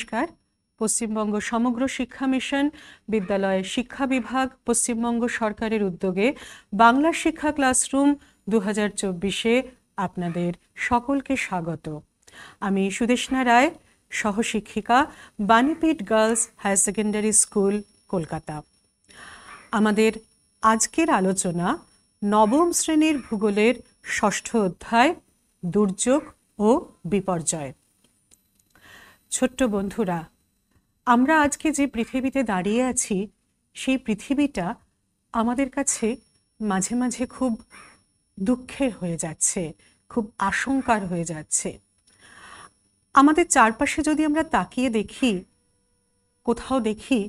নমস্কার পশ্চিমবঙ্গ সমগ্র শিক্ষা মিশন বিদ্যালয়ের শিক্ষা বিভাগ পশ্চিমবঙ্গ সরকারের উদ্যোগে বাংলা শিক্ষা ক্লাসরুম দু হাজার আপনাদের সকলকে স্বাগত আমি সুদেশনা রায় সহশিক্ষিকা Banipith girls higher secondary school Kolkata আমাদের আজকের আলোচনা নবম শ্রেণীর ভূগোলের ষষ্ঠ অধ্যায় দুর্যোগ ও বিপর্যয় ছোট্ট বন্ধুরা আমরা আজকে যে পৃথিবীতে দাঁড়িয়ে আছি সেই পৃথিবীটা আমাদের কাছে মাঝে মাঝে খুব দুঃখের হয়ে যাচ্ছে খুব আশঙ্কার হয়ে যাচ্ছে আমাদের চারপাশে যদি আমরা তাকিয়ে দেখি কোথাও দেখি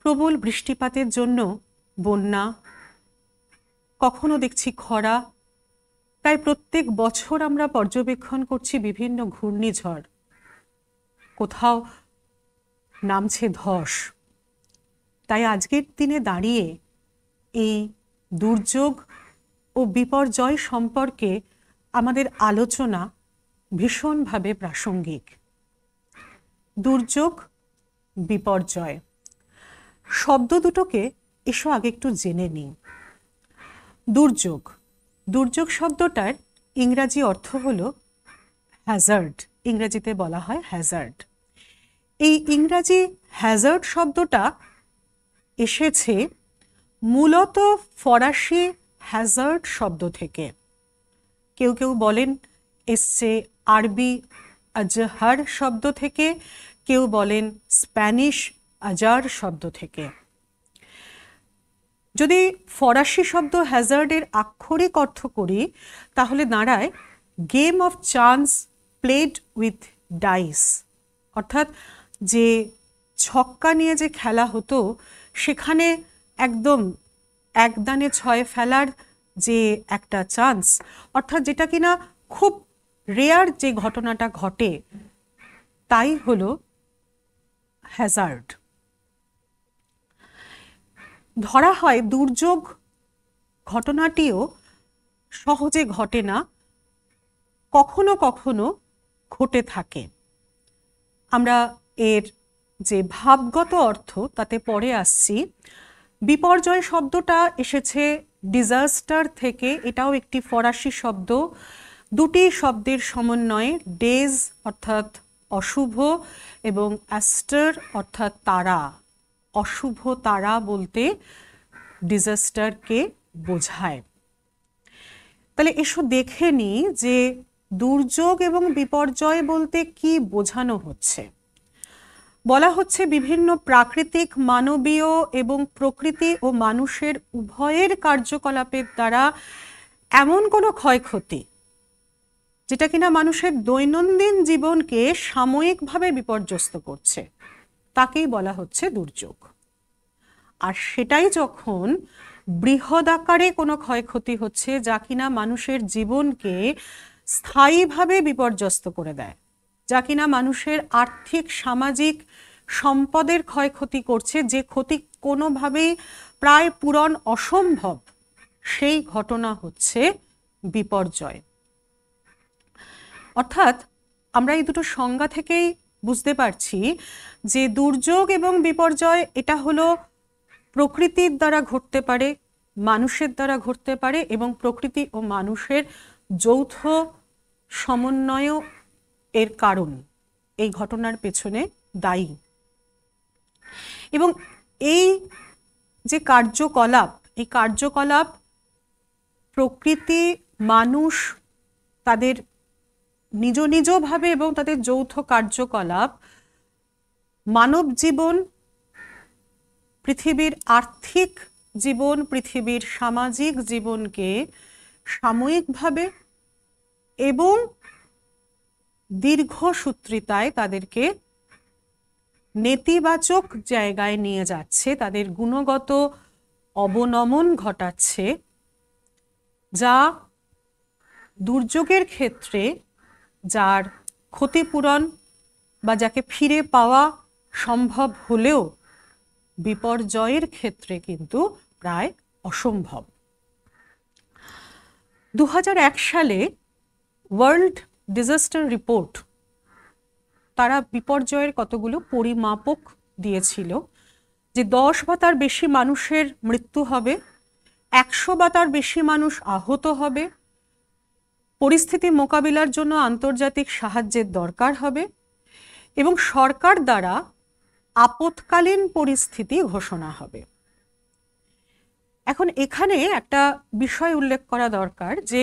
প্রবল বৃষ্টিপাতের জন্য বন্যা কখনো দেখছি খরা প্রায় প্রত্যেক বছর আমরা পর্যবেক্ষণ করছি বিভিন্ন ঘূর্ণিঝড় কোথাও নামছে ধস তাই আজকের দিনে দাঁড়িয়ে এই দুর্যোগ ও বিপর্যয় সম্পর্কে আমাদের আলোচনা ভীষণভাবে প্রাসঙ্গিক দুর্যোগ বিপর্যয় শব্দ দুটোকে এসো আগে একটু জেনে নিই দুর্যোগ দুর্যোগ শব্দটার ইংরাজি অর্থ হল হ্যাজার্ড ইংরাজিতে বলা হয় হ্যাজার্ড এই ইংরাজি হ্যাজার্ড শব্দটা এসেছে মূলত ফরাসি হ্যাজার্ড শব্দ থেকে কেউ কেউ বলেন এসছে আরবি আজহার শব্দ থেকে কেউ বলেন স্প্যানিশ আজার শব্দ থেকে যদি ফরাসি শব্দ হ্যাজার্ডের আক্ষরিক অর্থ করি তাহলে দাঁড়ায় game of chance played with dice অর্থাৎ যে ছক্কা নিয়ে যে খেলা হতো সেখানে একদম একদানে ছয় ফেলার যে একটা চান্স অর্থাৎ যেটা কিনা খুব রেয়ার যে ঘটনাটা ঘটে তাই হল হ্যাজার্ড ধরা হয় দুর্যোগ ঘটনাটিও সহজে ঘটে না কখনো কখনো ঘটে থাকে আমরা এর যে ভাবগত অর্থ তাতে পরে আসছি বিপর্যয় শব্দটা এসেছে ডিজাস্টার থেকে এটাও একটি ফরাসি শব্দ দুটি শব্দের সমন্বয়ে ডেজ অর্থাৎ অশুভ এবং অ্যাস্টার অর্থাৎ তারা অশুভ তারা বলতে ডিজাস্টারকে বোঝায় তাহলে এসো দেখে নিই যে দুর্যোগ এবং বিপর্যয় বলতে কি বোঝানো হচ্ছে বলা হচ্ছে বিভিন্ন প্রাকৃতিক মানবীয় এবং প্রকৃতি ও মানুষের উভয়ের কার্যকলাপের দ্বারা এমন কোনো ক্ষয়ক্ষতি যেটা কিনা মানুষের দৈনন্দিন জীবনকে সাময়িকভাবে বিপর্যস্ত করছে তাকেই বলা হচ্ছে দুর্যোগ আর সেটাই যখন বৃহদ আকারে কোনো ক্ষয়ক্ষতি হচ্ছে যা কিনা মানুষের জীবনকে স্থায়ীভাবে বিপর্যস্ত করে দেয় যা কিনা মানুষের আর্থিক সামাজিক সম্পদের ক্ষয়ক্ষতি করছে যে ক্ষতি কোনোভাবেই প্রায় পূরণ অসম্ভব সেই ঘটনা হচ্ছে বিপর্যয় অর্থাৎ আমরা এই দুটো সংজ্ঞা থেকেই বুঝতে পারছি যে দুর্যোগ এবং বিপর্যয় এটা হলো প্রকৃতির দ্বারা ঘটতে পারে মানুষের দ্বারা ঘটতে পারে এবং প্রকৃতি ও মানুষের যৌথ সমন্বয় এর কারণ এই ঘটনার পেছনে দায়ী এবং এই যে কার্যকলাপ এই কার্যকলাপ প্রকৃতি মানুষ তাদের নিজ নিজভাবে এবং তাদের যৌথ কার্যকলাপ মানব জীবন পৃথিবীর আর্থিক জীবন পৃথিবীর সামাজিক জীবনকে সাময়িকভাবে এবং দীর্ঘ সূত্রিতায় তাদেরকে নেতিবাচক জায়গায় নিয়ে যাচ্ছে তাদের গুণগত অবনমন ঘটাচ্ছে যা দুর্যোগের ক্ষেত্রে যার ক্ষতিপূরণ বা যাকে ফিরে পাওয়া সম্ভব হলেও বিপর্যয়ের ক্ষেত্রে কিন্তু প্রায় অসম্ভব দু সালে ওয়ার্ল্ড ডিজাস্টার রিপোর্ট তারা বিপর্যয়ের কতগুলো পরিমাপক দিয়েছিল যে দশ বা তার বেশি মানুষের মৃত্যু হবে একশো বা তার বেশি মানুষ আহত হবে পরিস্থিতি মোকাবিলার জন্য আন্তর্জাতিক সাহায্যের দরকার হবে এবং সরকার দ্বারা আপৎকালীন পরিস্থিতি ঘোষণা হবে এখন এখানে একটা বিষয় উল্লেখ করা দরকার যে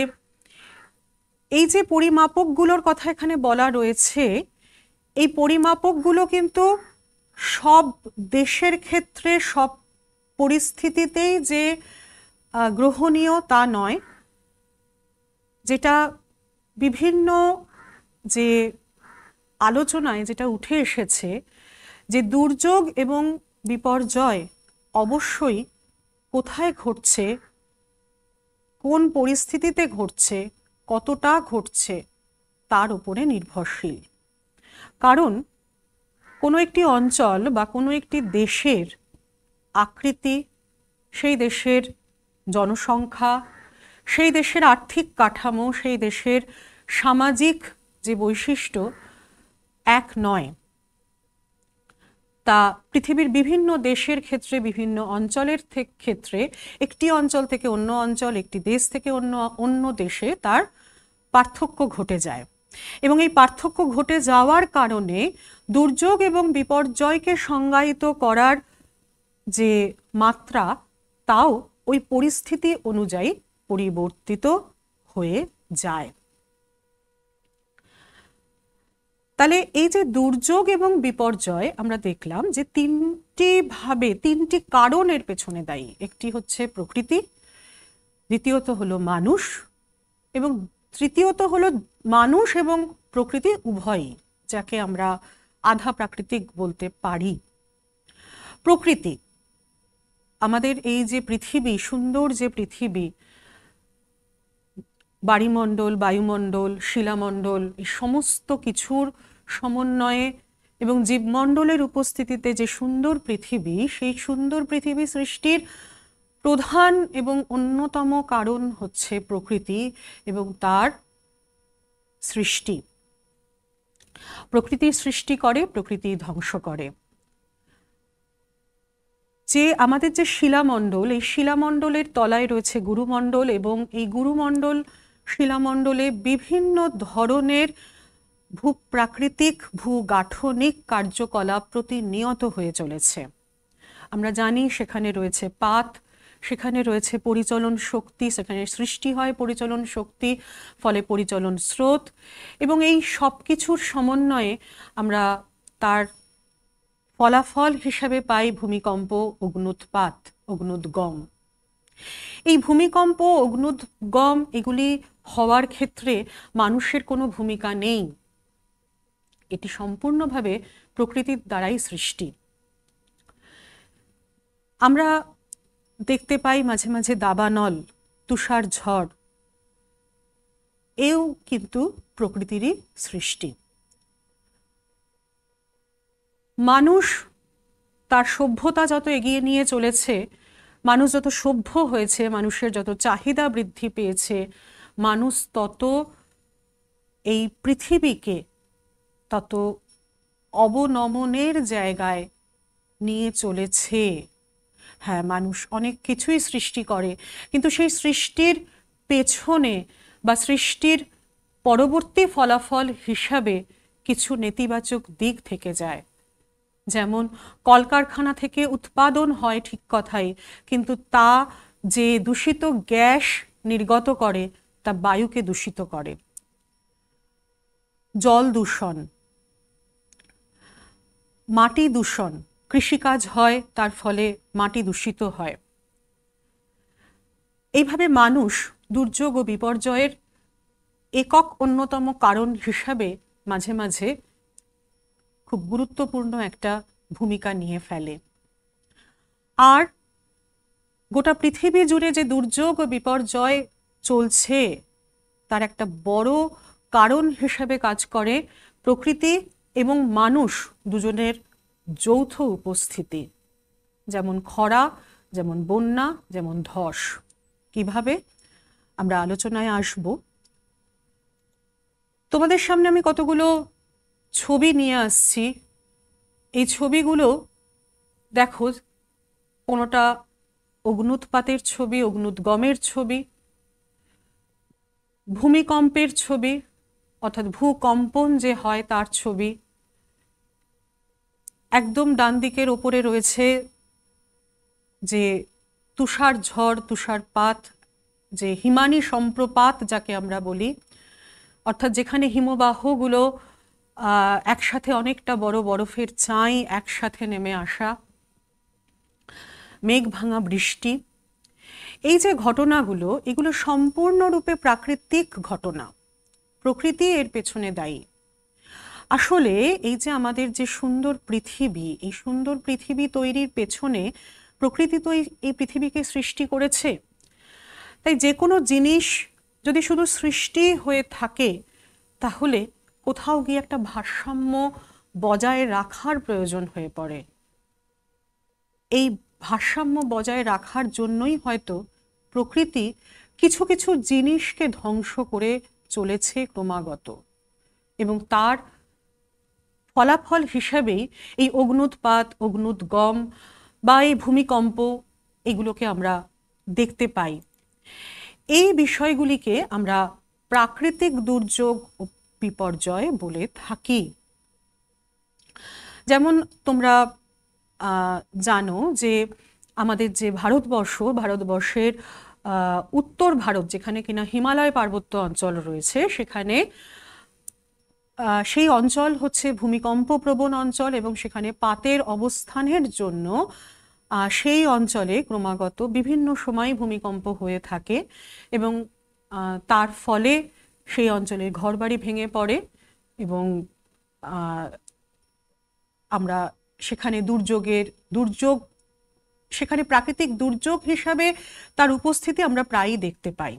এই যে পরিমাপকগুলোর কথা এখানে বলা রয়েছে এই পরিমাপকগুলো কিন্তু সব দেশের ক্ষেত্রে সব পরিস্থিতিতেই যে গ্রহণীয় তা নয় যেটা বিভিন্ন যে আলোচনায় যেটা উঠে এসেছে যে দুর্যোগ এবং বিপর্যয় অবশ্যই কোথায় ঘটছে কোন পরিস্থিতিতে ঘটছে কতটা ঘটছে তার উপরে নির্ভরশীল কারণ কোনো একটি অঞ্চল বা কোনো একটি দেশের আকৃতি সেই দেশের জনসংখ্যা সেই দেশের আর্থিক কাঠামো সেই দেশের সামাজিক যে বৈশিষ্ট্য এক নয় তা পৃথিবীর বিভিন্ন দেশের ক্ষেত্রে বিভিন্ন অঞ্চলের ক্ষেত্রে একটি অঞ্চল থেকে অন্য অঞ্চল একটি দেশ থেকে অন্য অন্য দেশে তার পার্থক্য ঘটে যায় এবং এই পার্থক্য ঘটে যাওয়ার কারণে দুর্যোগ এবং বিপর্যয়কে সংজ্ঞায়িত করার যে মাত্রা তাও ওই পরিস্থিতি অনুযায়ী পরিবর্তিত হয়ে যায় তাহলে এই যে দুর্যোগ এবং বিপর্যয় আমরা দেখলাম যে তিনটি ভাবে তিনটি কারণের পেছনে দায়ী একটি হচ্ছে প্রকৃতি দ্বিতীয়ত হলো মানুষ এবং তৃতীয়ত হলো মানুষ এবং প্রকৃতি উভয়ই যাকে আমরা আধা প্রাকৃতিক বলতে পারি প্রকৃতি আমাদের এই যে পৃথিবী সুন্দর যে পৃথিবী বাড়িমণ্ডল বায়ুমণ্ডল শিলামণ্ডল এই সমস্ত কিছুর সমন্বয়ে এবং জীবমণ্ডলের উপস্থিতিতে যে সুন্দর পৃথিবী সেই সুন্দর পৃথিবী সৃষ্টির প্রধান এবং অন্যতম কারণ হচ্ছে প্রকৃতি এবং তার সৃষ্টি প্রকৃতি সৃষ্টি করে প্রকৃতি ধ্বংস করে যে আমাদের যে শিলামণ্ডল এই শিলামণ্ডলের তলায় রয়েছে গুরুমণ্ডল এবং এই গুরুমণ্ডল শিলামণ্ডলে বিভিন্ন ধরনের ভূপ্রাকৃতিক ভূগাঠনিক কার্যকলাপ প্রতিনিয়ত হয়ে চলেছে আমরা জানি সেখানে রয়েছে পাত সেখানে রয়েছে পরিচলন শক্তি সেখানে সৃষ্টি হয় পরিচলন শক্তি ফলে পরিচলন স্রোত এবং এই সব কিছুর সমন্বয়ে আমরা তার ফলাফল হিসাবে পাই ভূমিকম্প অগ্নুৎপাত অগ্নুদ্গম এই ভূমিকম্প অগ্নুদ্গম এগুলি হওয়ার ক্ষেত্রে মানুষের কোনো ভূমিকা নেই এটি সম্পূর্ণভাবে প্রকৃতির দ্বারাই সৃষ্টি আমরা দেখতে পাই মাঝে মাঝে দাবানল তুষার ঝড় এও কিন্তু প্রকৃতিরই সৃষ্টি মানুষ তার সভ্যতা যত এগিয়ে নিয়ে চলেছে মানুষ যত সভ্য হয়েছে মানুষের যত চাহিদা বৃদ্ধি পেয়েছে মানুষ তত এই পৃথিবীকে তত অবনমনের জায়গায় নিয়ে চলেছে হ্যাঁ মানুষ অনেক কিছুই সৃষ্টি করে কিন্তু সেই সৃষ্টির পেছনে বা সৃষ্টির পরবর্তী ফলাফল হিসাবে কিছু নেতিবাচক দিক থেকে যায় যেমন কলকারখানা থেকে উৎপাদন হয় ঠিক কথাই কিন্তু তা যে দূষিত গ্যাস নির্গত করে তা বায়ুকে দূষিত করে জল দূষণ মাটি দূষণ কৃষিকাজ হয় তার ফলে মাটি দূষিত হয় এইভাবে মানুষ দুর্যোগ ও বিপর্যয়ের একক অন্যতম কারণ হিসাবে মাঝে মাঝে খুব গুরুত্বপূর্ণ একটা ভূমিকা নিয়ে ফেলে আর গোটা পৃথিবী জুড়ে যে দুর্যোগ ও বিপর্যয় চলছে তার একটা বড় কারণ হিসাবে কাজ করে প্রকৃতি এবং মানুষ দুজনের যৌথ উপস্থিতি যেমন খরা যেমন বন্যা যেমন ধস কিভাবে আমরা আলোচনায় আসব তোমাদের সামনে আমি কতগুলো ছবি নিয়ে আসছি এই ছবিগুলো দেখো কোনোটা অগ্নুৎপাতের ছবি অগ্নুৎগমের ছবি ভূমিকম্পের ছবি অর্থাৎ ভূকম্পন যে হয় তার ছবি একদম ডান দিকের ওপরে রয়েছে যে তুষার ঝড় তুষারপাত যে হিমানি সম্প্রপাত যাকে আমরা বলি অর্থাৎ যেখানে হিমবাহগুলো একসাথে অনেকটা বড় বরফের চাঁই একসাথে নেমে আসা মেঘ ভাঙা বৃষ্টি এই যে ঘটনাগুলো এগুলো সম্পূর্ণরূপে প্রাকৃতিক ঘটনা প্রকৃতি এর পেছনে দায়ী আসলে এই যে আমাদের যে সুন্দর পৃথিবী এই সুন্দর পৃথিবী তৈরির পেছনে প্রকৃতি তো এই পৃথিবীকে সৃষ্টি করেছে তাই যে কোনো জিনিস যদি শুধু সৃষ্টি হয়ে থাকে তাহলে কোথাও গিয়ে একটা ভারসাম্য বজায় রাখার প্রয়োজন হয়ে পড়ে এই ভারসাম্য বজায় রাখার জন্যই হয়তো প্রকৃতি কিছু কিছু জিনিসকে ধ্বংস করে চলেছে ক্রমাগত এবং তার ফলাফল হিসেবেই এই অগ্নুৎপাত অগ্নুদ্গম বা এই ভূমিকম্প এগুলোকে আমরা দেখতে পাই এই বিষয়গুলিকে আমরা প্রাকৃতিক দুর্যোগ বিপর্যয় বলে থাকি যেমন তোমরা জানো যে আমাদের যে ভারতবর্ষ ভারতবর্ষের উত্তর ভারত যেখানে কিনা হিমালয় পার্বত্য অঞ্চল রয়েছে সেখানে সেই অঞ্চল হচ্ছে ভূমিকম্প প্রবণ অঞ্চল এবং সেখানে পাতের অবস্থানের জন্য সেই অঞ্চলে ক্রমাগত বিভিন্ন সময় ভূমিকম্প হয়ে থাকে এবং তার ফলে সেই অঞ্চলের ঘরবাড়ি ভেঙে পড়ে এবং আমরা সেখানে দুর্যোগের দুর্যোগ সেখানে প্রাকৃতিক দুর্যোগ হিসাবে তার উপস্থিতি আমরা প্রায়ই দেখতে পাই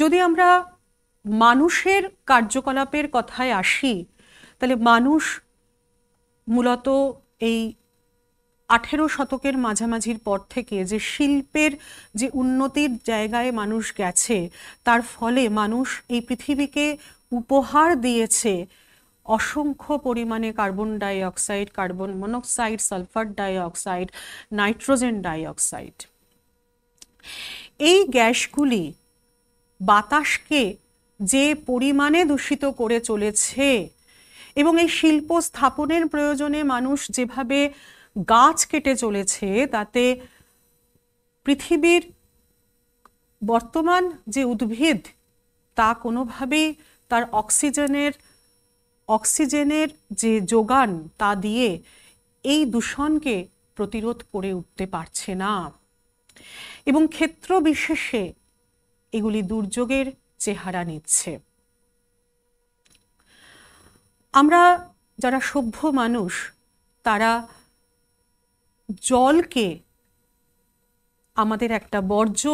যদি আমরা মানুষের কার্যকলাপের কথায় আসি তাহলে মানুষ মূলত এই আঠেরো শতকের মাঝামাঝির পর থেকে যে শিল্পের যে উন্নতির জায়গায় মানুষ গেছে তার ফলে মানুষ এই পৃথিবীকে উপহার দিয়েছে অসংখ্য পরিমাণে carbon dioxide carbon monoxide sulphur dioxide nitrogen dioxide এই গ্যাসগুলি বাতাসকে যে পরিমাণে দূষিত করে চলেছে এবং এই শিল্প স্থাপনের প্রয়োজনে মানুষ যেভাবে গাছ কেটে চলেছে তাতে পৃথিবীর বর্তমান যে উদ্ভিদ তা কোনোভাবেই তার অক্সিজেনের অক্সিজেনের যে যোগান তা দিয়ে এই দূষণকে প্রতিরোধ করে উঠতে পারছে না এবং ক্ষেত্র বিশেষে এগুলি দুর্যোগের চেহারা নিচ্ছে আমরা যারা সভ্য মানুষ তারা জলকে আমাদের একটা বর্জ্য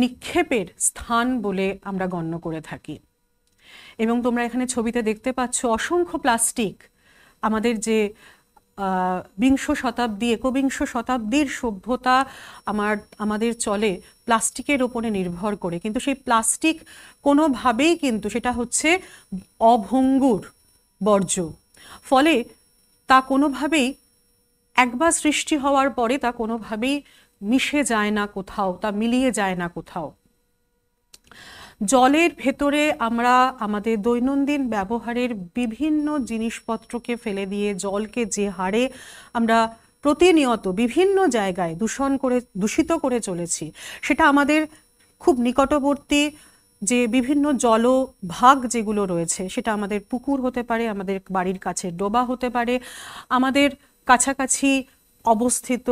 নিক্ষেপের স্থান বলে আমরা গণ্য করে থাকি এবং তোমরা এখানে ছবিতে দেখতে পাচ্ছ অসংখ্য প্লাস্টিক আমাদের যে বিংশ শতাব্দী একবিংশ শতাব্দীর সভ্যতা আমার আমাদের চলে প্লাস্টিকের ওপরে নির্ভর করে কিন্তু সেই প্লাস্টিক কোনোভাবেই কিন্তু সেটা হচ্ছে অভঙ্গুর বর্জ্য ফলে তা কোনোভাবেই একবার সৃষ্টি হওয়ার পরে তা কোনোভাবেই মিশে যায় না কোথাও তা মিলিয়ে যায় না কোথাও জলের ভেতরে আমরা আমাদের দৈনন্দিন ব্যবহারের বিভিন্ন জিনিসপত্রকে ফেলে দিয়ে জলকে যে হারে আমরা প্রতিনিয়ত বিভিন্ন জায়গায় দূষণ করে দূষিত করে চলেছি সেটা আমাদের খুব নিকটবর্তী যে বিভিন্ন জলভাগ যেগুলো রয়েছে সেটা আমাদের পুকুর হতে পারে আমাদের বাড়ির কাছে ডোবা হতে পারে আমাদের কাছাকাছি অবস্থিত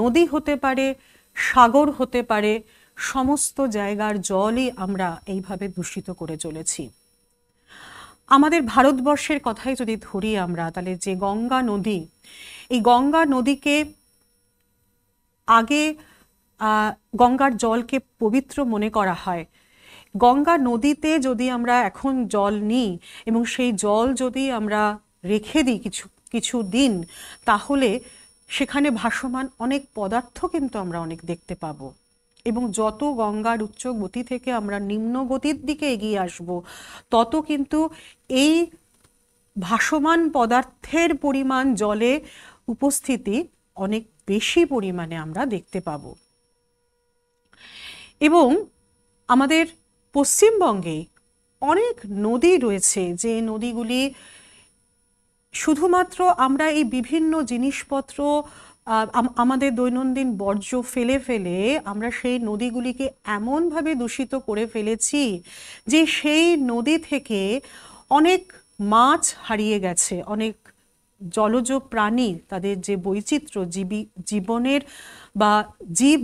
নদী হতে পারে সাগর হতে পারে সমস্ত জায়গার জলই আমরা এইভাবে দূষিত করে চলেছি আমাদের ভারতবর্ষের কথাই যদি ধরি আমরা তাহলে যে গঙ্গা নদী এই গঙ্গা নদীকে আগে গঙ্গার জলকে পবিত্র মনে করা হয় গঙ্গা নদীতে যদি আমরা এখন জল নিই এবং সেই জল যদি আমরা রেখে দিই কিছু কিছু দিন তাহলে সেখানে ভাসমান অনেক পদার্থ কিন্তু আমরা অনেক দেখতে পাবো এবং যত গঙ্গার উচ্চ গতি থেকে আমরা নিম্ন গতির দিকে এগিয়ে আসব তত কিন্তু এই ভাসমান পদার্থের পরিমাণ জলে উপস্থিতি অনেক বেশি পরিমাণে আমরা দেখতে পাব এবং আমাদের পশ্চিমবঙ্গে অনেক নদী রয়েছে যে নদীগুলি শুধুমাত্র আমরা এই বিভিন্ন জিনিসপত্র আমাদের দৈনন্দিন বর্জ্য ফেলে ফেলে আমরা সেই নদীগুলিকে এমনভাবে দূষিত করে ফেলেছি যে সেই নদী থেকে অনেক মাছ হারিয়ে গেছে অনেক জলজ প্রাণী তাদের যে বৈচিত্র্য জীবী জীবনের বা জীব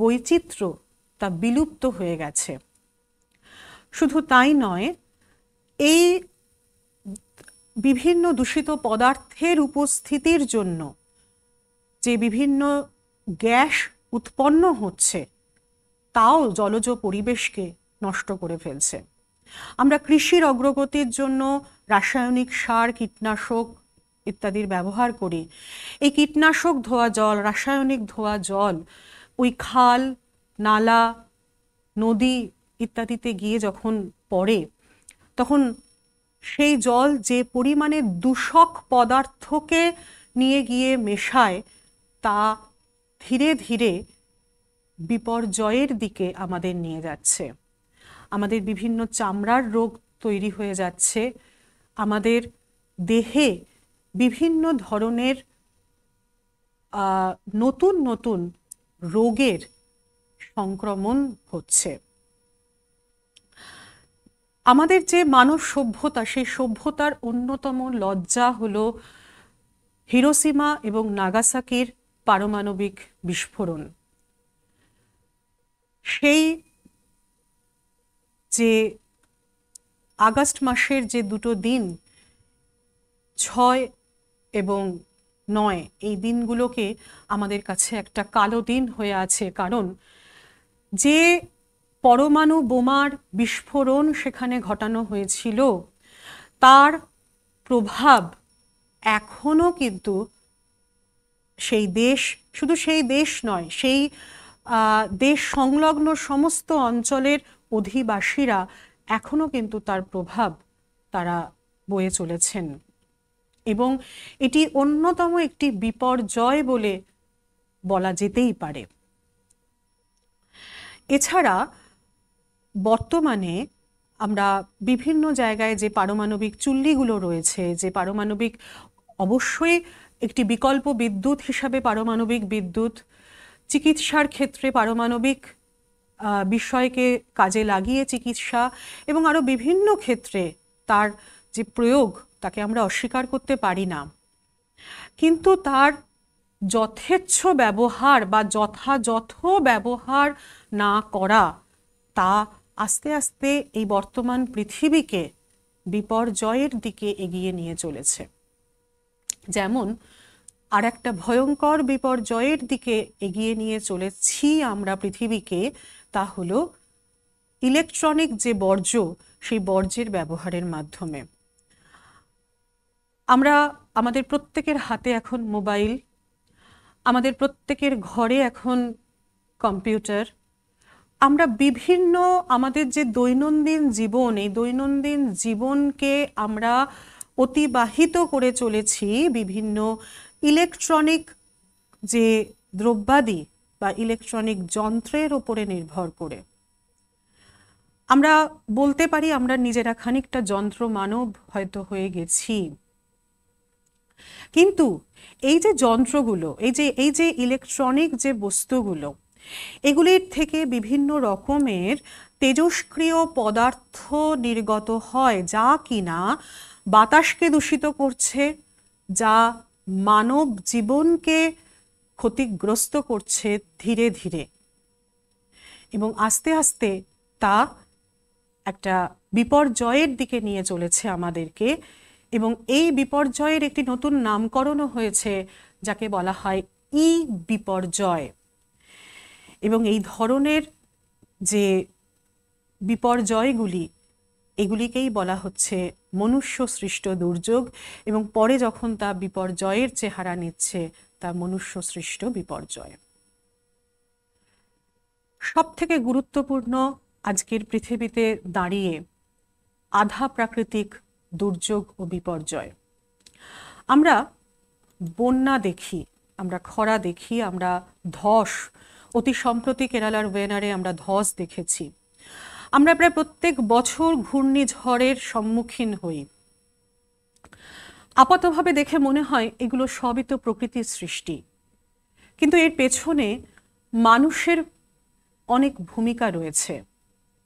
বৈচিত্র্য তা বিলুপ্ত হয়ে গেছে শুধু তাই নয় এই বিভিন্ন দূষিত পদার্থের উপস্থিতির জন্য যে বিভিন্ন গ্যাস উৎপন্ন হচ্ছে তাও জলজ পরিবেশকে নষ্ট করে ফেলছে আমরা কৃষির অগ্রগতির জন্য রাসায়নিক সার কীটনাশক ইত্যাদির ব্যবহার করি এই কীটনাশক ধোয়া জল রাসায়নিক ধোয়া জল ওই খাল নালা নদী ইত্যাদিতে গিয়ে যখন পড়ে তখন সেই জল যে পরিমাণে দূষক পদার্থকে নিয়ে গিয়ে মেশায় তা ধীরে ধীরে বিপর্যয়ের দিকে আমাদের নিয়ে যাচ্ছে আমাদের বিভিন্ন চামড়ার রোগ তৈরি হয়ে যাচ্ছে আমাদের দেহে বিভিন্ন ধরনের নতুন নতুন রোগের সংক্রমণ হচ্ছে আমাদের যে মানব সভ্যতা সেই সভ্যতার অন্যতম লজ্জা হল হিরোসীমা এবং নাগাসাকির পারমাণবিক বিস্ফোরণ সেই যে আগস্ট মাসের যে দুটো দিন ছয় এবং নয় এই দিনগুলোকে আমাদের কাছে একটা কালো দিন হয়ে আছে কারণ যে পরমাণু বোমার বিস্ফোরণ সেখানে ঘটানো হয়েছিল তার প্রভাব এখনও কিন্তু সেই দেশ শুধু সেই দেশ নয় সেই দেশ সংলগ্ন সমস্ত অঞ্চলের অধিবাসীরা এখনও কিন্তু তার প্রভাব তারা বয়ে চলেছেন এবং এটি অন্যতম একটি বিপর্যয় বলে বলা যেতেই পারে এছাড়া বর্তমানে আমরা বিভিন্ন জায়গায় যে পারমাণবিক চুল্লিগুলো রয়েছে যে পারমাণবিক অবশ্যই একটি বিকল্প বিদ্যুৎ হিসাবে পারমাণবিক বিদ্যুৎ চিকিৎসার ক্ষেত্রে পারমাণবিক বিষয়কে কাজে লাগিয়ে চিকিৎসা এবং আরও বিভিন্ন ক্ষেত্রে তার যে প্রয়োগ তাকে আমরা অস্বীকার করতে পারি না কিন্তু তার যথেচ্ছ ব্যবহার বা যথাযথ ব্যবহার না করা তা আস্তে আস্তে এই বর্তমান পৃথিবীকে বিপর্যয়ের দিকে এগিয়ে নিয়ে চলেছে যেমন আর একটা ভয়ঙ্কর বিপর্যয়ের দিকে এগিয়ে নিয়ে চলেছি আমরা পৃথিবীকে তা হলো ইলেকট্রনিক যে বর্জ্য সেই বর্জ্যের ব্যবহারের মাধ্যমে আমরা আমাদের প্রত্যেকের হাতে এখন মোবাইল আমাদের প্রত্যেকের ঘরে এখন কম্পিউটার আমরা বিভিন্ন আমাদের যে দৈনন্দিন জীবন এই দৈনন্দিন জীবনকে আমরা অতিবাহিত করে চলেছি বিভিন্ন ইলেকট্রনিক যে দ্রব্যাদি বা ইলেকট্রনিক যন্ত্রের ওপরে নির্ভর করে আমরা বলতে পারি আমরা নিজেরা খানিকটা যন্ত্র মানব হয়তো হয়ে গেছি কিন্তু এই যে যন্ত্রগুলো এই যে এই যে ইলেকট্রনিক যে বস্তুগুলো এগুলির থেকে বিভিন্ন রকমের তেজস্ক্রিয় পদার্থ নির্গত হয় যা কিনা বাতাসকে দূষিত করছে যা মানব জীবনকে ক্ষতিগ্রস্ত করছে ধীরে ধীরে এবং আস্তে আস্তে তা একটা বিপর্যয়ের দিকে নিয়ে চলেছে আমাদেরকে এবং এই বিপর্যয়ের একটি নতুন নামকরণও হয়েছে যাকে বলা হয় ই বিপর্যয় এবং এই ধরনের যে বিপর্যয়গুলি এগুলিকেই বলা হচ্ছে মনুষ্য সৃষ্ট দুর্যোগ এবং পরে যখন তা বিপর্যয়ের চেহারা নিচ্ছে তা মনুষ্য সৃষ্ট বিপর্যয় থেকে গুরুত্বপূর্ণ আজকের পৃথিবীতে দাঁড়িয়ে আধা প্রাকৃতিক দুর্যোগ ও বিপর্যয় আমরা বন্যা দেখি আমরা খরা দেখি আমরা ধস অতি সম্প্রতি কেরালার ওয়েনারে আমরা ধস দেখেছি আমরা প্রায় প্রত্যেক বছর ঘূর্ণিঝড়ের সম্মুখীন হই আপাতভাবে দেখে মনে হয় এগুলো সবই তো প্রকৃতির সৃষ্টি কিন্তু এর পেছনে মানুষের অনেক ভূমিকা রয়েছে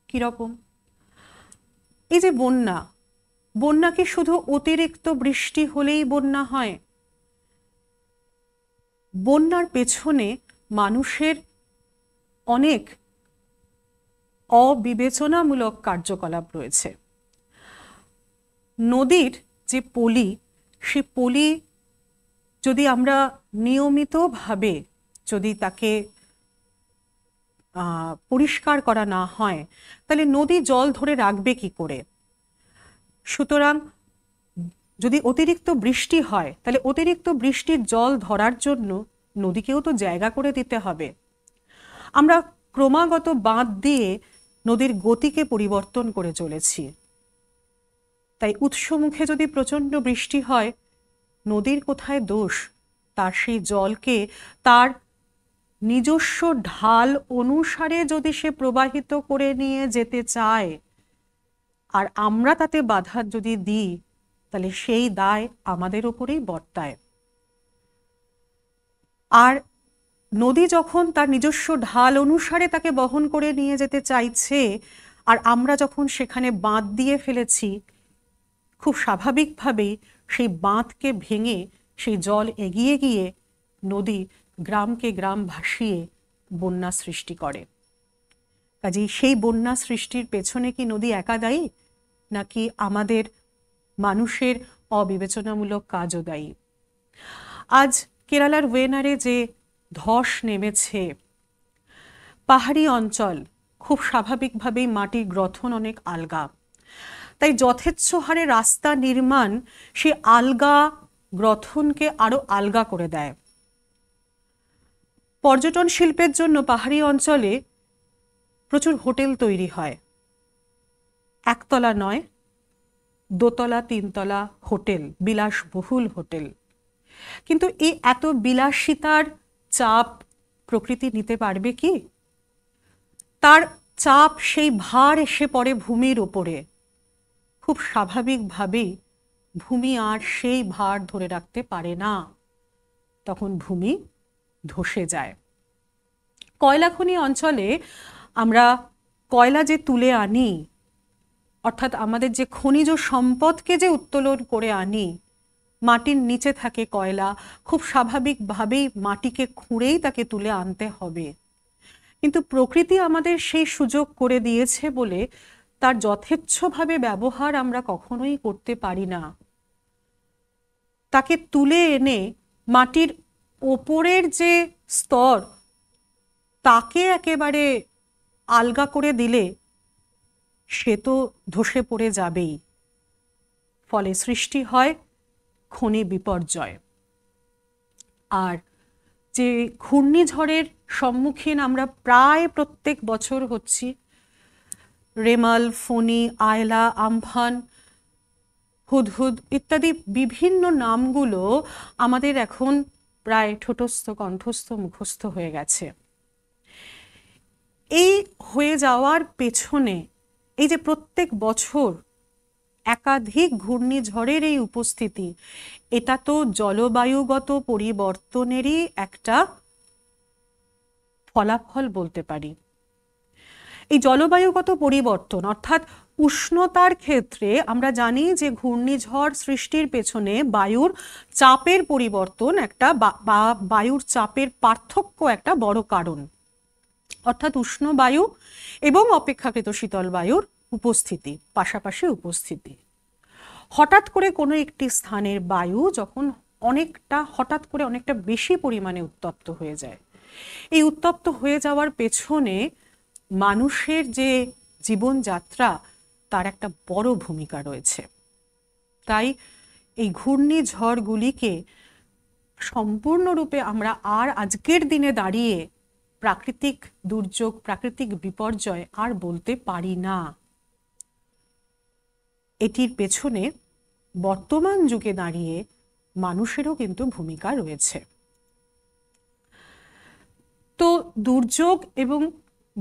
কীরকম এই যে বন্যা বন্যাকে শুধু অতিরিক্ত বৃষ্টি হলেই বন্যা হয় বন্যার পেছনে মানুষের অনেক অবিবেচনামূলক কার্যকলাপ রয়েছে নদীর যে পলি সে পলি যদি আমরা নিয়মিতভাবে যদি তাকে পরিষ্কার করা না হয় তাহলে নদী জল ধরে রাখবে কি করে সুতরাং যদি অতিরিক্ত বৃষ্টি হয় তাহলে অতিরিক্ত বৃষ্টির জল ধরার জন্য নদীকেও তো জায়গা করে দিতে হবে আমরা ক্রমাগত বাঁধ দিয়ে নদীর গতিকে পরিবর্তন করে চলেছি তাই উৎসমুখে যদি প্রচণ্ড বৃষ্টি হয় নদীর কোথায় দোষ তার সেই জলকে তার নিজস্ব ঢাল অনুসারে যদি সে প্রবাহিত করে নিয়ে যেতে চায় আর আমরা তাতে বাধা যদি দিই তাহলে সেই দায় আমাদের ওপরেই বর্তায় আর নদী যখন তার নিজস্ব ঢাল অনুসারে তাকে বহন করে নিয়ে যেতে চাইছে আর আমরা যখন সেখানে বাঁধ দিয়ে ফেলেছি খুব স্বাভাবিকভাবেই সেই বাঁধকে ভেঙে সেই জল এগিয়ে গিয়ে নদী গ্রামকে গ্রাম ভাসিয়ে বন্যা সৃষ্টি করে কাজেই সেই বন্যা সৃষ্টির পেছনে কি নদী একা দায়ী নাকি আমাদের মানুষের অবিবেচনামূলক কাজও দায়ী আজ কেরালার ওয়েনারে যে ধস নেমেছে পাহাড়ি অঞ্চল খুব স্বাভাবিকভাবেই মাটির গ্রথন অনেক আলগা তাই যথেচ্ছ হারে রাস্তা নির্মাণ সে আলগা গ্রথনকে আরও আলগা করে দেয় পর্যটন শিল্পের জন্য পাহাড়ি অঞ্চলে প্রচুর হোটেল তৈরি হয় একতলা নয় দোতলা তিনতলা হোটেল বিলাসবহুল হোটেল কিন্তু এই এত বিলাসিতার চাপ প্রকৃতি নিতে পারবে কি তার চাপ সেই ভার এসে পড়ে ভূমির ওপরে খুব স্বাভাবিকভাবেই ভূমি আর সেই ভার ধরে রাখতে পারে না তখন ভূমি ধসে যায় কয়লাখনি অঞ্চলে আমরা কয়লা যে তুলে আনি অর্থাৎ আমাদের যে খনিজ সম্পদকে যে উত্তোলন করে আনি মাটির নিচে থাকে কয়লা খুব স্বাভাবিকভাবেই মাটিকে খুঁড়েই তাকে তুলে আনতে হবে কিন্তু প্রকৃতি আমাদের সেই সুযোগ করে দিয়েছে বলে তার যথেচ্ছভাবে ব্যবহার আমরা কখনোই করতে পারি না তাকে তুলে এনে মাটির ওপরের যে স্তর তাকে একেবারে আলগা করে দিলে সে তো ধসে পড়ে যাবেই ফলে সৃষ্টি হয় ক্ষণে বিপর্যয় আর যে ঘূর্ণিঝড়ের সম্মুখীন আমরা প্রায় প্রত্যেক বছর হচ্ছি রেমাল ফণি আয়লা আমফান হুদহুদ ইত্যাদি বিভিন্ন নামগুলো আমাদের এখন প্রায় ঠোঁটস্থ কণ্ঠস্থ মুখস্থ হয়ে গেছে এই হয়ে যাওয়ার পেছনে এই যে প্রত্যেক বছর একাধিক ঘূর্ণিঝড়ের এই উপস্থিতি এটা তো জলবায়ুগত পরিবর্তনেরই একটা ফলাফল বলতে পারি এই জলবায়ুগত পরিবর্তন অর্থাৎ উষ্ণতার ক্ষেত্রে আমরা জানি যে ঘূর্ণিঝড় সৃষ্টির পেছনে বায়ুর চাপের পরিবর্তন একটা বা বায়ুর চাপের পার্থক্য একটা বড় কারণ অর্থাৎ উষ্ণ বায়ু এবং অপেক্ষাকৃত শীতল বায়ুর উপস্থিতি পাশাপাশি উপস্থিতি হঠাৎ করে কোনো একটি স্থানের বায়ু যখন অনেকটা হঠাৎ করে অনেকটা বেশি পরিমাণে উত্তপ্ত হয়ে যায় এই উত্তপ্ত হয়ে যাওয়ার পেছনে মানুষের যে জীবনযাত্রা তার একটা বড় ভূমিকা রয়েছে তাই এই ঘূর্ণিঝড়গুলিকে সম্পূর্ণরূপে আমরা আর আজকের দিনে দাঁড়িয়ে প্রাকৃতিক দুর্যোগ প্রাকৃতিক বিপর্যয় আর বলতে পারি না এটির পেছনে বর্তমান যুগে দাঁড়িয়ে মানুষেরও কিন্তু ভূমিকা রয়েছে তো দুর্যোগ এবং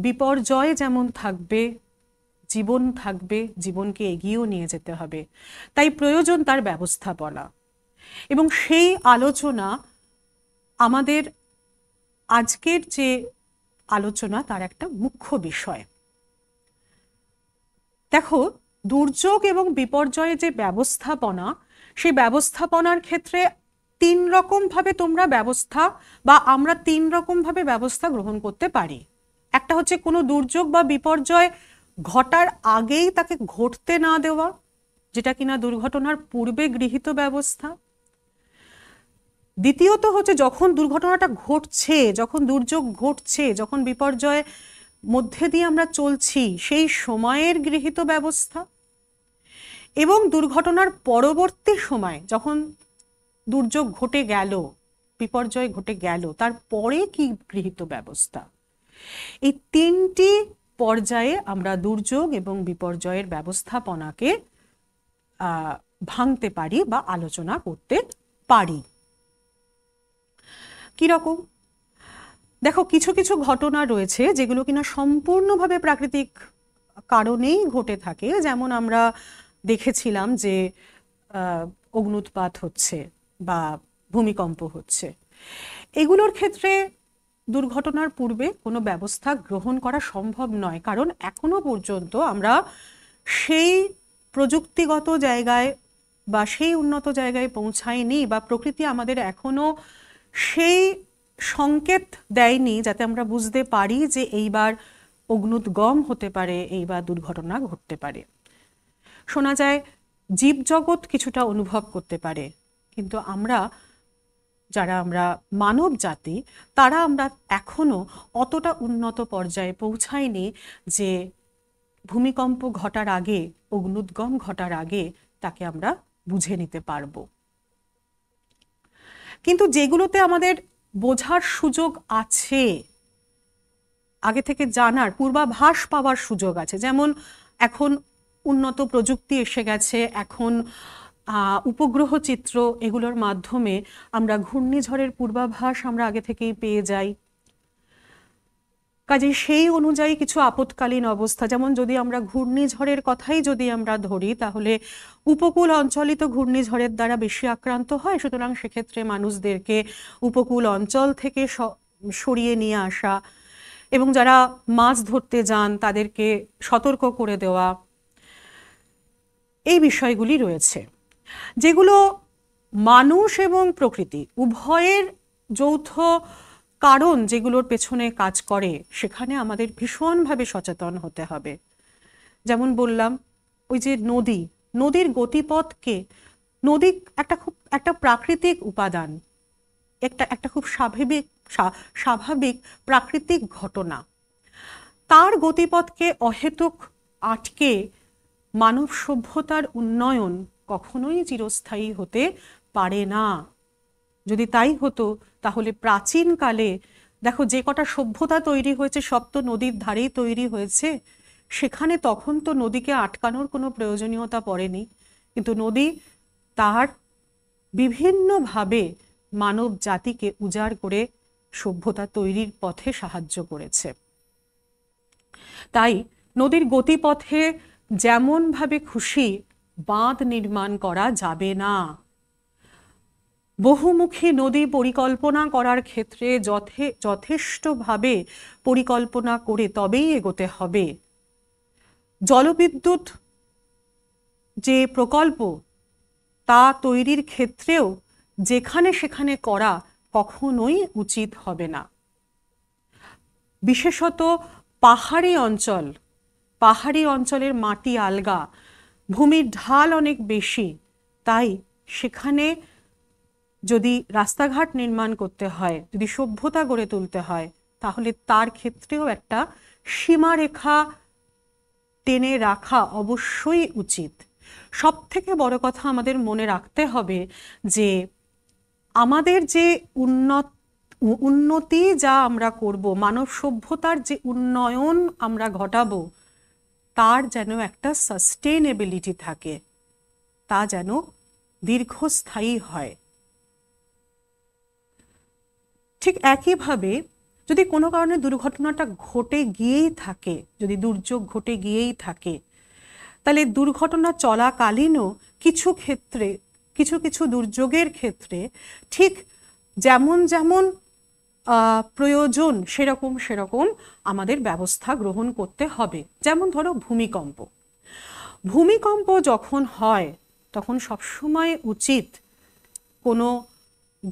বিপর্যয় যেমন থাকবে জীবন থাকবে জীবনকে এগিয়েও নিয়ে যেতে হবে তাই প্রয়োজন তার ব্যবস্থাপনা এবং সেই আলোচনা আমাদের আজকের যে আলোচনা তার একটা মুখ্য বিষয় দেখো দুর্যোগ এবং বিপর্যয়ে যে ব্যবস্থাপনা সেই ব্যবস্থাপনার ক্ষেত্রে তিন রকমভাবে তোমরা ব্যবস্থা বা আমরা তিন রকমভাবে ব্যবস্থা গ্রহণ করতে পারি একটা হচ্ছে কোনো দুর্যোগ বা বিপর্যয় ঘটার আগেই তাকে ঘটতে না দেওয়া যেটা কিনা দুর্ঘটনার পূর্বে গৃহীত ব্যবস্থা দ্বিতীয়ত হচ্ছে যখন দুর্ঘটনাটা ঘটছে যখন দুর্যোগ ঘটছে যখন বিপর্যয় মধ্যে দিয়ে আমরা চলছি সেই সময়ের গৃহীত ব্যবস্থা এবং দুর্ঘটনার পরবর্তী সময় যখন দুর্যোগ ঘটে গেল বিপর্যয় ঘটে গেল তারপরে কি গৃহীত ব্যবস্থা এই তিনটি পর্যায়ে আমরা দুর্যোগ এবং বিপর্যয়ের ব্যবস্থাপনাকে ভাঙতে পারি বা আলোচনা করতে পারি কিরকম দেখো কিছু কিছু ঘটনা রয়েছে যেগুলো কিনা সম্পূর্ণভাবে প্রাকৃতিক কারণেই ঘটে থাকে যেমন আমরা দেখেছিলাম যে অগ্নুৎপাত হচ্ছে বা ভূমিকম্প হচ্ছে এগুলোর ক্ষেত্রে দুর্ঘটনার পূর্বে কোনো ব্যবস্থা গ্রহণ করা সম্ভব নয় কারণ এখনো পর্যন্ত আমরা সেই প্রযুক্তিগত জায়গায় বা সেই উন্নত জায়গায় পৌঁছায়নি বা প্রকৃতি আমাদের এখনও সেই সংকেত দেয়নি যাতে আমরা বুঝতে পারি যে এইবার অগ্নুৎগম হতে পারে এইবার দুর্ঘটনা ঘটতে পারে শোনা যায় জীবজগৎ কিছুটা অনুভব করতে পারে কিন্তু আমরা যারা আমরা মানব জাতি তারা আমরা এখনও অতটা উন্নত পর্যায়ে পৌঁছায়নি যে ভূমিকম্প ঘটার আগে অগ্নুদ্গম ঘটার আগে তাকে আমরা বুঝে নিতে পারব কিন্তু যেগুলোতে আমাদের বোঝার সুযোগ আছে আগে থেকে জানার পূর্বাভাস পাওয়ার সুযোগ আছে যেমন এখন উন্নত প্রযুক্তি এসে গেছে এখন উপগ্রহ চিত্র এগুলোর মাধ্যমে আমরা ঘূর্ণিঝড়ের পূর্বাভাস আমরা আগে থেকেই পেয়ে যাই কাজে সেই অনুযায়ী কিছু আপতকালীন অবস্থা যেমন যদি আমরা ঘূর্ণিঝড়ের কথাই যদি আমরা ধরি তাহলে উপকূল অঞ্চলই তো ঘূর্ণিঝড়ের দ্বারা বেশি আক্রান্ত হয় সুতরাং সেক্ষেত্রে মানুষদেরকে উপকূল অঞ্চল থেকে সরিয়ে নিয়ে আসা এবং যারা মাছ ধরতে যান তাদেরকে সতর্ক করে দেওয়া এই বিষয়গুলি রয়েছে যেগুলো মানুষ এবং প্রকৃতি উভয়ের যৌথ কারণ যেগুলোর পেছনে কাজ করে সেখানে আমাদের ভীষণভাবে সচেতন হতে হবে যেমন বললাম ওই যে নদী নদীর গতিপথকে নদী একটা খুব একটা প্রাকৃতিক উপাদান একটা একটা খুব স্বাভাবিক স্বাভাবিক প্রাকৃতিক ঘটনা তার গতিপথকে অহেতুক আটকে মানব সভ্যতার উন্নয়ন কখনোই চিরস্থায়ী হতে পারে না যদি তাই হতো তাহলে প্রাচীনকালে দেখো যে কটা সভ্যতা তৈরি হয়েছে সব তো নদীর ধারেই তৈরি হয়েছে সেখানে তখন তো নদীকে আটকানোর কোনো প্রয়োজনীয়তা পড়েনি কিন্তু নদী তার বিভিন্নভাবে মানব জাতিকে উজাড় করে সভ্যতা তৈরির পথে সাহায্য করেছে তাই নদীর গতিপথে যেমনভাবে খুশি বাঁধ নির্মাণ করা যাবে না বহুমুখী নদী পরিকল্পনা করার ক্ষেত্রে যথে যথেষ্টভাবে পরিকল্পনা করে তবেই এগোতে হবে জলবিদ্যুৎ যে প্রকল্প তা তৈরির ক্ষেত্রেও যেখানে সেখানে করা কখনোই উচিত হবে না বিশেষত পাহাড়ি অঞ্চল পাহাড়ি অঞ্চলের মাটি আলগা ভূমির ঢাল অনেক বেশি তাই সেখানে যদি রাস্তাঘাট নির্মাণ করতে হয় যদি সভ্যতা গড়ে তুলতে হয় তাহলে তার ক্ষেত্রেও একটা সীমারেখা টেনে রাখা অবশ্যই উচিত সব থেকে বড় কথা আমাদের মনে রাখতে হবে যে আমাদের যে উন্নত উন্নতি যা আমরা করব মানব সভ্যতার যে উন্নয়ন আমরা ঘটাবো তার যেন একটা সাস্টেনেবিলিটি থাকে তা যেন দীর্ঘস্থায়ী হয় ঠিক একইভাবে যদি কোনো কারণে দুর্ঘটনাটা ঘটে গিয়েই থাকে যদি দুর্যোগ ঘটে গিয়েই থাকে তাহলে দুর্ঘটনা চলাকালীনও কিছু ক্ষেত্রে কিছু কিছু দুর্যোগের ক্ষেত্রে ঠিক যেমন যেমন প্রয়োজন সেরকম সেরকম আমাদের ব্যবস্থা গ্রহণ করতে হবে যেমন ধরো ভূমিকম্প ভূমিকম্প যখন হয় তখন সবসময় উচিত কোনো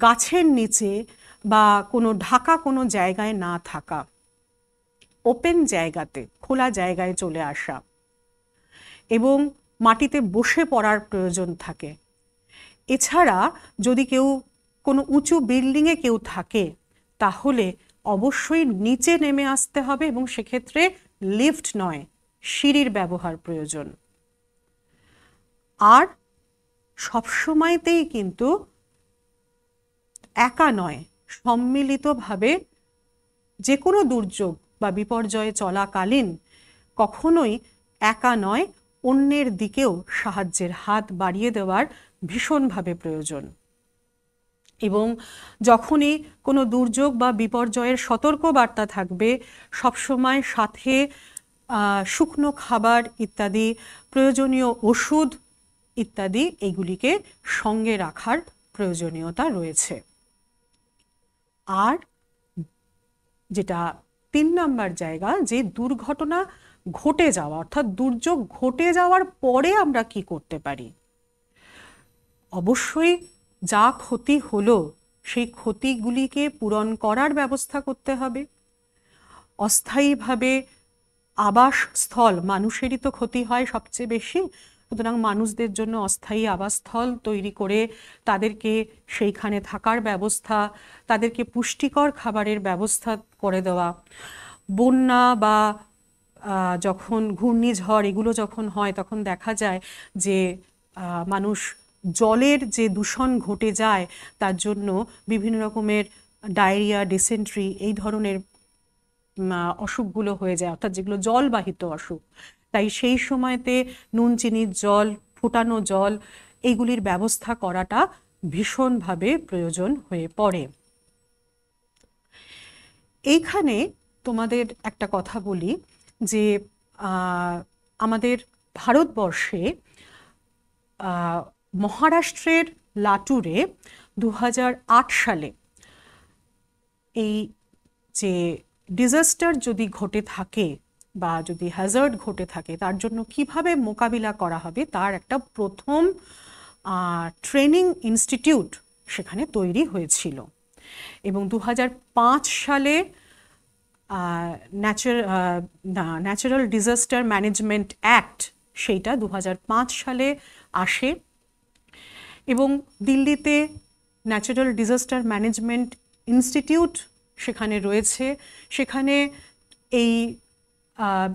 গাছের নিচে বা কোনো ঢাকা কোনো জায়গায় না থাকা ওপেন জায়গাতে খোলা জায়গায় চলে আসা এবং মাটিতে বসে পড়ার প্রয়োজন থাকে এছাড়া যদি কেউ কোনো উঁচু বিল্ডিংয়ে কেউ থাকে তাহলে অবশ্যই নিচে নেমে আসতে হবে এবং সেক্ষেত্রে লিফট নয় সিঁড়ির ব্যবহার প্রয়োজন আর সবসময়তেই কিন্তু একা নয় সম্মিলিতভাবে যে কোনো দুর্যোগ বা বিপর্যয়ে চলাকালীন কখনোই একা নয় অন্যের দিকেও সাহায্যের হাত বাড়িয়ে দেওয়ার ভীষণভাবে প্রয়োজন এবং যখনই কোনো দুর্যোগ বা বিপর্যয়ের সতর্ক বার্তা থাকবে সবসময় সাথে শুকনো খাবার ইত্যাদি প্রয়োজনীয় ওষুধ ইত্যাদি এগুলিকে সঙ্গে রাখার প্রয়োজনীয়তা রয়েছে আর যেটা তিন নম্বর জায়গা যে দুর্ঘটনা ঘটে যাওয়া অর্থাৎ দুর্যোগ ঘটে যাওয়ার পরে আমরা কি করতে পারি অবশ্যই যা ক্ষতি হলো সেই ক্ষতিগুলিকে পূরণ করার ব্যবস্থা করতে হবে অস্থায়ীভাবে আবাসস্থল মানুষেরই তো ক্ষতি হয় সবচেয়ে বেশি সুতরাং মানুষদের জন্য অস্থায়ী আবাসস্থল তৈরি করে তাদেরকে সেইখানে থাকার ব্যবস্থা তাদেরকে পুষ্টিকর খাবারের ব্যবস্থা করে দেওয়া বন্যা বা যখন ঘূর্ণিঝড় এগুলো যখন হয় তখন দেখা যায় যে মানুষ জলের যে দূষণ ঘটে যায় তার জন্য বিভিন্ন রকমের ডায়রিয়া ডিসেন্ট্রি এই ধরনের অসুখগুলো হয়ে যায় অর্থাৎ যেগুলো জলবাহিত অসুখ তাই সেই সময়তে নুন চিনির জল ফুটানো জল এইগুলির ব্যবস্থা করাটা ভীষণভাবে প্রয়োজন হয়ে পড়ে এইখানে তোমাদের একটা কথা বলি যে আমাদের ভারতবর্ষে মহারাষ্ট্রের লাটুরে দু সালে এই যে ডিজাস্টার যদি ঘটে থাকে বা যদি হ্যাজার্ড ঘটে থাকে তার জন্য কিভাবে মোকাবিলা করা হবে তার একটা প্রথম ট্রেনিং ইনস্টিটিউট সেখানে তৈরি হয়েছিল এবং দু সালে ন্যাচারাল ডিজাস্টার ম্যানেজমেন্ট অ্যাক্ট সেইটা দু সালে আসে এবং দিল্লিতে ন্যাচারাল ডিজাস্টার ম্যানেজমেন্ট ইনস্টিটিউট সেখানে রয়েছে সেখানে এই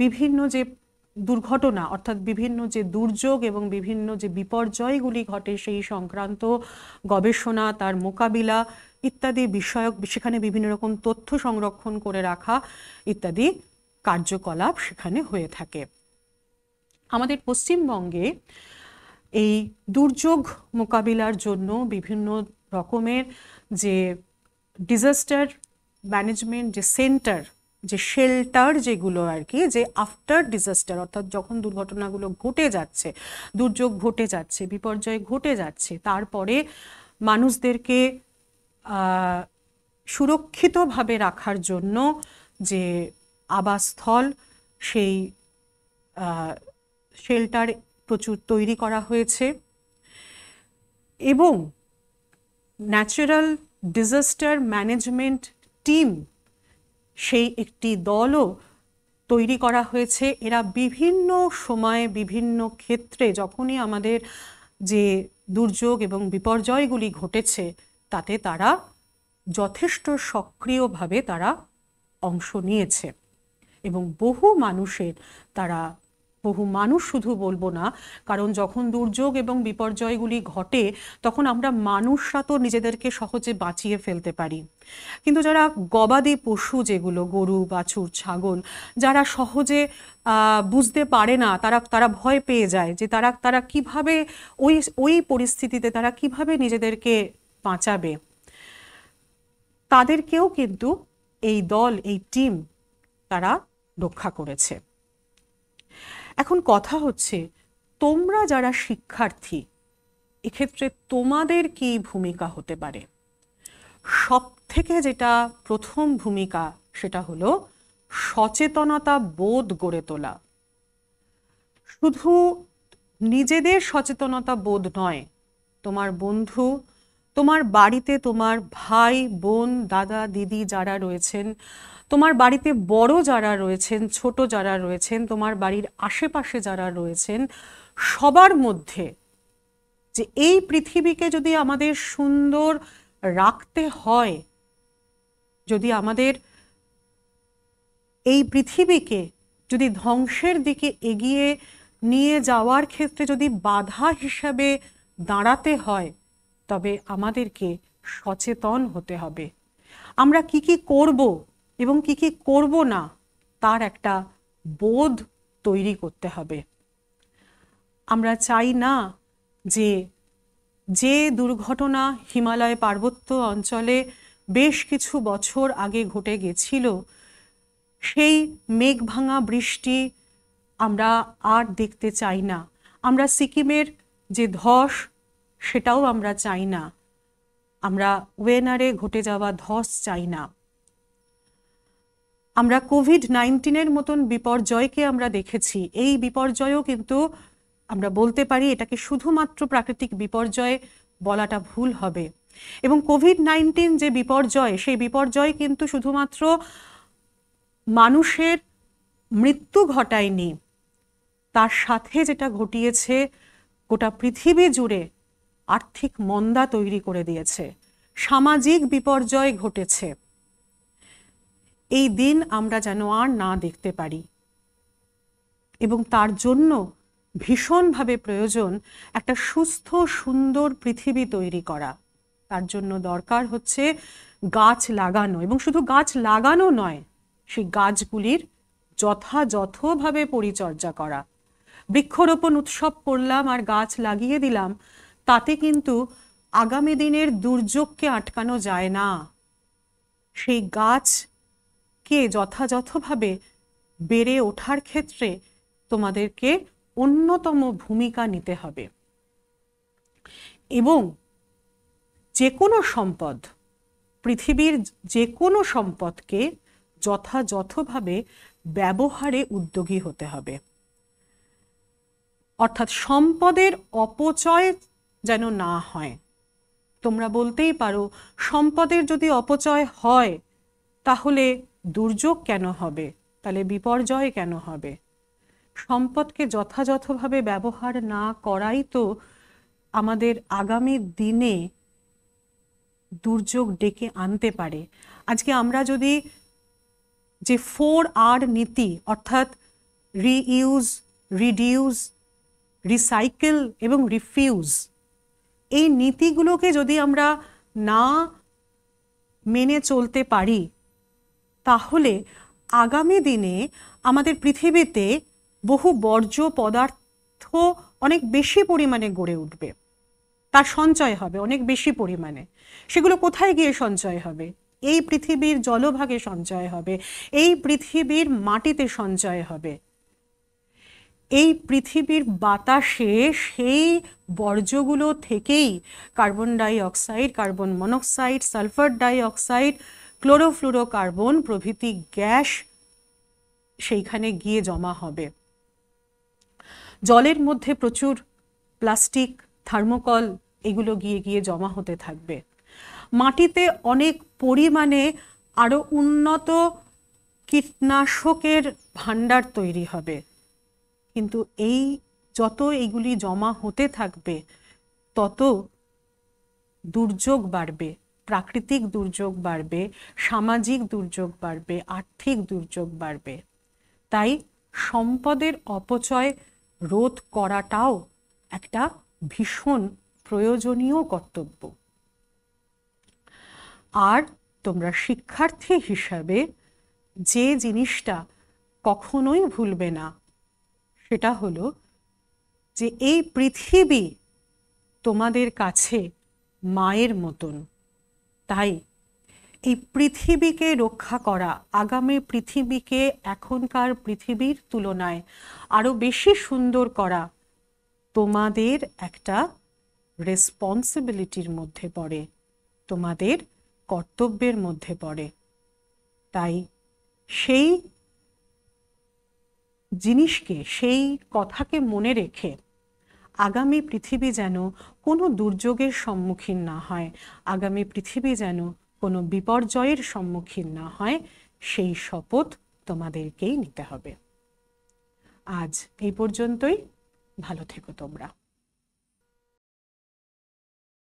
বিভিন্ন যে দুর্ঘটনা অর্থাৎ বিভিন্ন যে দুর্যোগ এবং বিভিন্ন যে বিপর্যয়গুলি ঘটে সেই সংক্রান্ত গবেষণা তার মোকাবিলা ইত্যাদি বিষয়ক সেখানে বিভিন্ন রকম তথ্য সংরক্ষণ করে রাখা ইত্যাদি কার্যকলাপ সেখানে হয়ে থাকে আমাদের পশ্চিমবঙ্গে এই দুর্যোগ মোকাবিলার জন্য বিভিন্ন রকমের যে ডিজাস্টার ম্যানেজমেন্ট যে সেন্টার যে শেল্টার যেগুলো আর কি যে আফটার ডিজাস্টার অর্থাৎ যখন দুর্ঘটনাগুলো ঘটে যাচ্ছে দুর্যোগ ঘটে যাচ্ছে বিপর্যয় ঘটে যাচ্ছে তারপরে মানুষদেরকে সুরক্ষিতভাবে রাখার জন্য যে আবাসস্থল সেই শেল্টার প্রচুর তৈরি করা হয়েছে এবং ন্যাচারাল ডিজাস্টার ম্যানেজমেন্ট টিম সেই একটি দলও তৈরি করা হয়েছে এরা বিভিন্ন সময়ে বিভিন্ন ক্ষেত্রে যখনই আমাদের যে দুর্যোগ এবং বিপর্যয়গুলি ঘটেছে তাতে তারা যথেষ্ট সক্রিয়ভাবে তারা অংশ নিয়েছে এবং বহু মানুষের তারা বহু মানুষ শুধু বলবো না কারণ যখন দুর্যোগ এবং বিপর্যয়গুলি ঘটে তখন আমরা মানুষরা তো নিজেদেরকে সহজে বাঁচিয়ে ফেলতে পারি কিন্তু যারা গবাদি পশু যেগুলো গরু বাছুর ছাগল যারা সহজে বুঝতে পারে না তারা তারা ভয় পেয়ে যায় যে তারা তারা কিভাবে ওই ওই পরিস্থিতিতে তারা কিভাবে নিজেদেরকে বাঁচাবে তাদেরকেও কিন্তু এই দল এই টিম তারা রক্ষা করেছে এখন কথা হচ্ছে তোমরা যারা শিক্ষার্থী এক্ষেত্রে তোমাদের কি ভূমিকা হতে পারে সব থেকে যেটা প্রথম ভূমিকা সেটা হলো সচেতনতা বোধ গড়ে তোলা শুধু নিজেদের সচেতনতা বোধ নয় তোমার বন্ধু তোমার বাড়িতে তোমার ভাই বোন দাদা দিদি যারা রয়েছেন তোমার বাড়িতে বড় যারা রয়েছেন ছোট যারা রয়েছেন তোমার বাড়ির আশেপাশে যারা রয়েছেন সবার মধ্যে যে এই পৃথিবীকে যদি আমাদের সুন্দর রাখতে হয় যদি আমাদের এই পৃথিবীকে যদি ধ্বংসের দিকে এগিয়ে নিয়ে যাওয়ার ক্ষেত্রে যদি বাধা হিসাবে দাঁড়াতে হয় তবে আমাদেরকে সচেতন হতে হবে আমরা কি কি করব এবং কি কি করব না তার একটা বোধ তৈরি করতে হবে আমরা চাই না যে যে দুর্ঘটনা হিমালয় পার্বত্য অঞ্চলে বেশ কিছু বছর আগে ঘটে গেছিল সেই মেঘ ভাঙা বৃষ্টি আমরা আর দেখতে চাই না আমরা সিকিমের যে ধস সেটাও আমরা চাই না আমরা ওয়েনারে ঘটে যাওয়া ধস চাই না আমরা কোভিড নাইন্টিনের মতন বিপর্যয়কে আমরা দেখেছি এই বিপর্যয়ও কিন্তু আমরা বলতে পারি এটাকে শুধুমাত্র প্রাকৃতিক বিপর্যয় বলাটা ভুল হবে এবং কোভিড নাইন্টিন যে বিপর্যয় সেই বিপর্যয় কিন্তু শুধুমাত্র মানুষের মৃত্যু ঘটায়নি তার সাথে যেটা ঘটিয়েছে গোটা পৃথিবী জুড়ে আর্থিক মন্দা তৈরি করে দিয়েছে সামাজিক বিপর্যয় ঘটেছে এই দিন আমরা যেন আর না দেখতে পারি এবং তার জন্য ভীষণভাবে প্রয়োজন একটা সুস্থ সুন্দর পৃথিবী তৈরি করা তার জন্য দরকার হচ্ছে গাছ লাগানো এবং শুধু গাছ লাগানো নয় সেই গাছগুলির যথাযথভাবে পরিচর্যা করা বৃক্ষরোপণ উৎসব করলাম আর গাছ লাগিয়ে দিলাম তাতে কিন্তু আগামী দিনের দুর্যোগকে আটকানো যায় না সেই গাছ কে যথাযথভাবে বেড়ে ওঠার ক্ষেত্রে তোমাদেরকে অন্যতম ভূমিকা নিতে হবে এবং যে কোনো সম্পদ পৃথিবীর যে কোনো সম্পদকে যথাযথভাবে ব্যবহারে উদ্যোগী হতে হবে অর্থাৎ সম্পদের অপচয় যেন না হয় তোমরা বলতেই পারো সম্পদের যদি অপচয় হয় তাহলে দুর্যোগ কেন হবে তাহলে বিপর্যয় কেন হবে সম্পদকে যথাযথভাবে ব্যবহার না করাই তো আমাদের আগামী দিনে দুর্যোগ ডেকে আনতে পারে আজকে আমরা যদি যে ফোর আর নীতি অর্থাৎ রিইউজ রিডিউজ রিসাইকেল এবং রিফিউজ এই নীতিগুলোকে যদি আমরা না মেনে চলতে পারি তাহলে আগামী দিনে আমাদের পৃথিবীতে বহু বর্জ্য পদার্থ অনেক বেশি পরিমাণে গড়ে উঠবে তার সঞ্চয় হবে অনেক বেশি পরিমাণে সেগুলো কোথায় গিয়ে সঞ্চয় হবে এই পৃথিবীর জলভাগে সঞ্চয় হবে এই পৃথিবীর মাটিতে সঞ্চয় হবে এই পৃথিবীর বাতাসে সেই বর্জ্যগুলো থেকেই carbon dioxide carbon monoxide sulphur dioxide chlorofluorocarbon প্রভৃতি গ্যাস সেইখানে গিয়ে জমা হবে জলের মধ্যে প্রচুর প্লাস্টিক থার্মোকল এগুলো গিয়ে গিয়ে জমা হতে থাকবে মাটিতে অনেক পরিমাণে আরও উন্নত কীটনাশকের ভাণ্ডার তৈরি হবে কিন্তু এই যত এইগুলি জমা হতে থাকবে তত দুর্যোগ বাড়বে প্রাকৃতিক দুর্যোগ বাড়বে সামাজিক দুর্যোগ বাড়বে আর্থিক দুর্যোগ বাড়বে তাই সম্পদের অপচয় রোধ করাটাও একটা ভীষণ প্রয়োজনীয় কর্তব্য আর তোমরা শিক্ষার্থী হিসাবে যে জিনিসটা কখনোই ভুলবে না সেটা হলো যে এই পৃথিবী তোমাদের কাছে মায়ের মতন তাই এই পৃথিবীকে রক্ষা করা আগামী পৃথিবীকে এখনকার পৃথিবীর তুলনায় আরও বেশি সুন্দর করা তোমাদের একটা রেসপন্সিবিলিটির মধ্যে পড়ে তোমাদের কর্তব্যের মধ্যে পড়ে তাই সেই জিনিসকে সেই কথাকে মনে রেখে আগামী পৃথিবী যেন কোনো দুর্যোগের সম্মুখীন না হয় আগামী পৃথিবী যেন কোনো বিপর্যয়ের সম্মুখীন না হয় সেই শপথ তোমাদেরকেই নিতে হবে আজ এই পর্যন্তই ভালো থেকো তোমরা